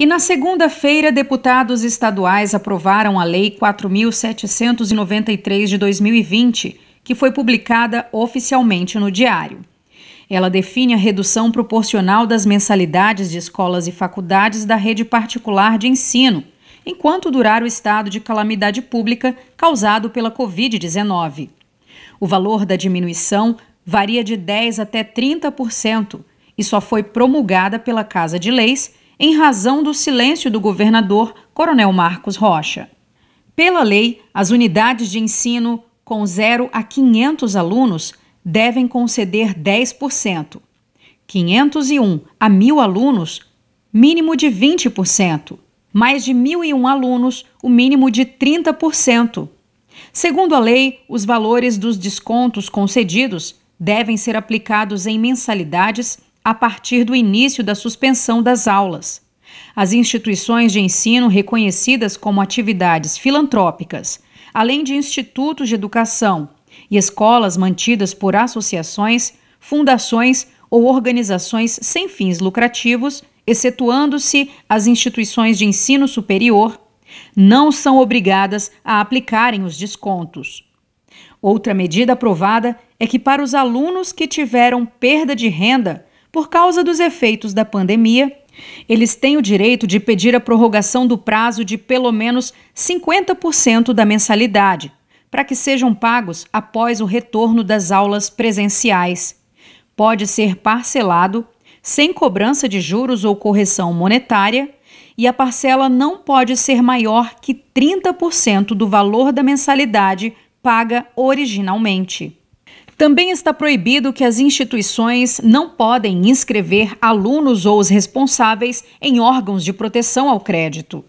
E na segunda-feira, deputados estaduais aprovaram a Lei 4.793 de 2020, que foi publicada oficialmente no Diário. Ela define a redução proporcional das mensalidades de escolas e faculdades da rede particular de ensino, enquanto durar o estado de calamidade pública causado pela Covid-19. O valor da diminuição varia de 10% até 30% e só foi promulgada pela Casa de Leis em razão do silêncio do governador Coronel Marcos Rocha. Pela lei, as unidades de ensino com 0 a 500 alunos devem conceder 10%, 501 a 1.000 alunos, mínimo de 20%, mais de 1.001 alunos, o mínimo de 30%. Segundo a lei, os valores dos descontos concedidos devem ser aplicados em mensalidades a partir do início da suspensão das aulas. As instituições de ensino reconhecidas como atividades filantrópicas, além de institutos de educação e escolas mantidas por associações, fundações ou organizações sem fins lucrativos, excetuando-se as instituições de ensino superior, não são obrigadas a aplicarem os descontos. Outra medida aprovada é que, para os alunos que tiveram perda de renda por causa dos efeitos da pandemia, eles têm o direito de pedir a prorrogação do prazo de pelo menos 50% da mensalidade, para que sejam pagos após o retorno das aulas presenciais. Pode ser parcelado, sem cobrança de juros ou correção monetária, e a parcela não pode ser maior que 30% do valor da mensalidade paga originalmente. Também está proibido que as instituições não podem inscrever alunos ou os responsáveis em órgãos de proteção ao crédito.